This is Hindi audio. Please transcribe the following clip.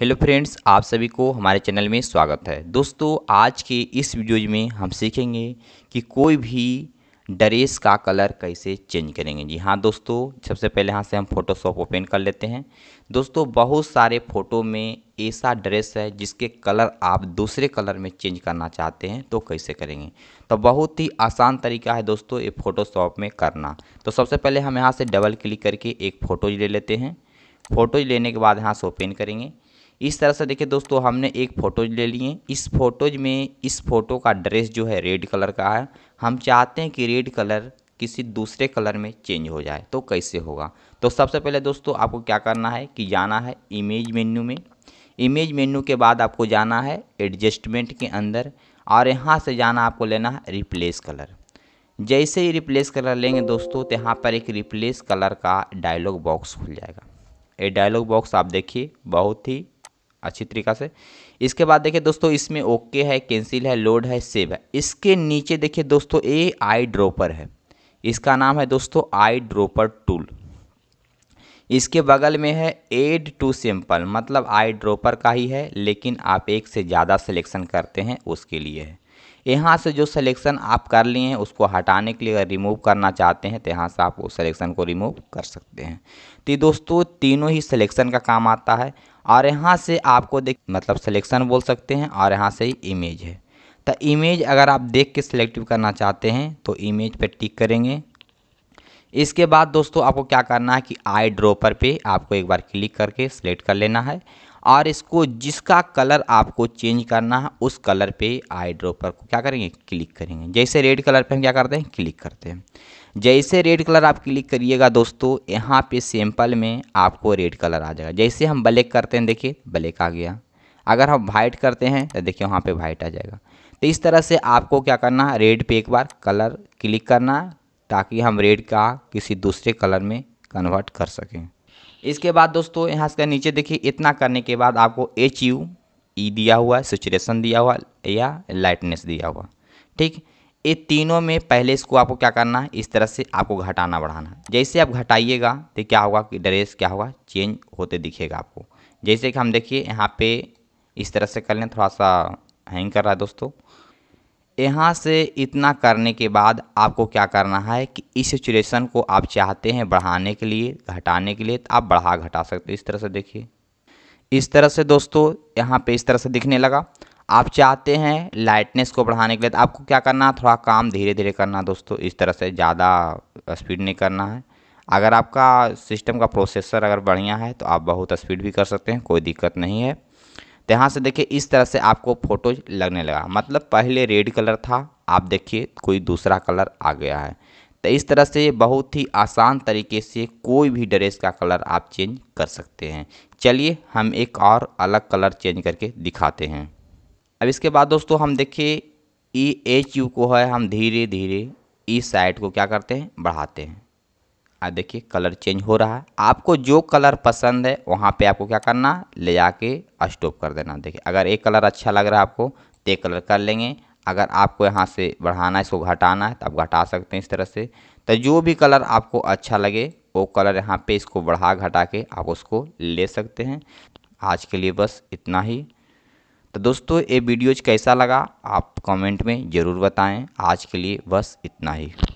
हेलो फ्रेंड्स आप सभी को हमारे चैनल में स्वागत है दोस्तों आज के इस वीडियो में हम सीखेंगे कि कोई भी ड्रेस का कलर कैसे चेंज करेंगे जी हाँ दोस्तों सबसे पहले यहाँ से हम फोटोशॉप ओपन कर लेते हैं दोस्तों बहुत सारे फ़ोटो में ऐसा ड्रेस है जिसके कलर आप दूसरे कलर में चेंज करना चाहते हैं तो कैसे करेंगे तो बहुत ही आसान तरीका है दोस्तों ये फ़ोटोशॉप में करना तो सबसे पहले हम यहाँ से डबल क्लिक करके एक फ़ोटोज ले लेते हैं फ़ोटोज लेने के बाद यहाँ से ओपन करेंगे इस तरह से देखिए दोस्तों हमने एक फ़ोटोज ले लिए इस फोटोज में इस फोटो का ड्रेस जो है रेड कलर का है हम चाहते हैं कि रेड कलर किसी दूसरे कलर में चेंज हो जाए तो कैसे होगा तो सबसे पहले दोस्तों आपको क्या करना है कि जाना है इमेज मेन्यू में इमेज मेन्यू के बाद आपको जाना है एडजस्टमेंट के अंदर और यहाँ से जाना आपको लेना है रिप्लेस कलर जैसे ही रिप्लेस कलर लेंगे दोस्तों तो यहाँ पर एक रिप्लेस कलर का डायलॉग बॉक्स खुल जाएगा ये डायलॉग बॉक्स आप देखिए बहुत ही अच्छी तरीका से इसके बाद देखिए दोस्तों इसमें ओके है कैंसिल है लोड है सेव है इसके नीचे देखिए दोस्तों ये आई ड्रोपर है इसका नाम है दोस्तों आई ड्रोपर टूल इसके बगल में है एड टू सिंपल मतलब आई ड्रोपर का ही है लेकिन आप एक से ज़्यादा सिलेक्शन करते हैं उसके लिए है यहाँ से जो सिलेक्शन आप कर लिए हैं उसको हटाने के लिए अगर रिमूव करना चाहते हैं तो यहाँ से आप उस सिलेक्शन को रिमूव कर सकते हैं तो दोस्तों तीनों ही सिलेक्शन का काम आता है और यहाँ से आपको देख मतलब सिलेक्शन बोल सकते हैं और यहाँ से ही इमेज है तो इमेज अगर आप देख के सिलेक्टिव करना चाहते हैं तो इमेज पर टिक करेंगे इसके बाद दोस्तों आपको क्या करना है कि आई ड्रॉपर पे आपको एक बार क्लिक करके सिलेक्ट कर लेना है और इसको जिसका कलर आपको चेंज करना है उस कलर पे आई ड्रॉपर को क्या करेंगे क्लिक करेंगे जैसे रेड कलर पे हम क्या करते हैं क्लिक करते हैं जैसे रेड कलर आप क्लिक करिएगा दोस्तों यहाँ पे सिंपल में आपको रेड कलर आ जाएगा जैसे हम ब्लैक करते हैं देखिए ब्लैक आ गया अगर हम वाइट करते हैं तो देखिए वहाँ पर वाइट आ जाएगा तो इस तरह से आपको क्या करना है रेड पर एक बार कलर क्लिक करना है ताकि हम रेड का किसी दूसरे कलर में कन्वर्ट कर सकें इसके बाद दोस्तों यहाँ से नीचे देखिए इतना करने के बाद आपको एच यू ई दिया हुआ है सिचुरेशन दिया हुआ या लाइटनेस दिया हुआ ठीक ये तीनों में पहले इसको आपको क्या करना है इस तरह से आपको घटाना बढ़ाना है जैसे आप घटाइएगा तो क्या होगा कि ड्रेस क्या होगा चेंज होते दिखेगा आपको जैसे कि हम देखिए यहाँ पे इस तरह से कर लें थोड़ा सा हैंग कर रहा है दोस्तों यहाँ से इतना करने के बाद आपको क्या करना है कि इस सिचुएशन को आप चाहते हैं बढ़ाने के लिए घटाने के लिए तो आप बढ़ा घटा सकते इस तरह से देखिए इस तरह से दोस्तों यहाँ पे इस तरह से दिखने लगा आप चाहते हैं लाइटनेस को बढ़ाने के लिए तो आपको क्या करना है थोड़ा काम धीरे धीरे करना दोस्तों इस तरह से ज़्यादा स्पीड नहीं करना है अगर आपका सिस्टम का प्रोसेसर अगर बढ़िया है तो आप बहुत स्पीड भी कर सकते हैं कोई दिक्कत नहीं है तो यहाँ से देखिए इस तरह से आपको फ़ोटो लगने लगा मतलब पहले रेड कलर था आप देखिए कोई दूसरा कलर आ गया है तो इस तरह से बहुत ही आसान तरीके से कोई भी ड्रेस का कलर आप चेंज कर सकते हैं चलिए हम एक और अलग कलर चेंज करके दिखाते हैं अब इसके बाद दोस्तों हम देखिए ई एच यू को है हम धीरे धीरे इस साइड को क्या करते हैं बढ़ाते हैं आ देखिए कलर चेंज हो रहा है आपको जो कलर पसंद है वहाँ पे आपको क्या करना ले जाके स्टॉप कर देना देखिए अगर एक कलर अच्छा लग रहा है आपको तो एक कलर कर लेंगे अगर आपको यहाँ से बढ़ाना है इसको घटाना है तो आप घटा सकते हैं इस तरह से तो जो भी कलर आपको अच्छा लगे वो कलर यहाँ पे इसको बढ़ा घटा के आप उसको ले सकते हैं आज के लिए बस इतना ही तो दोस्तों ये वीडियोज कैसा लगा आप कमेंट में ज़रूर बताएं आज के लिए बस इतना ही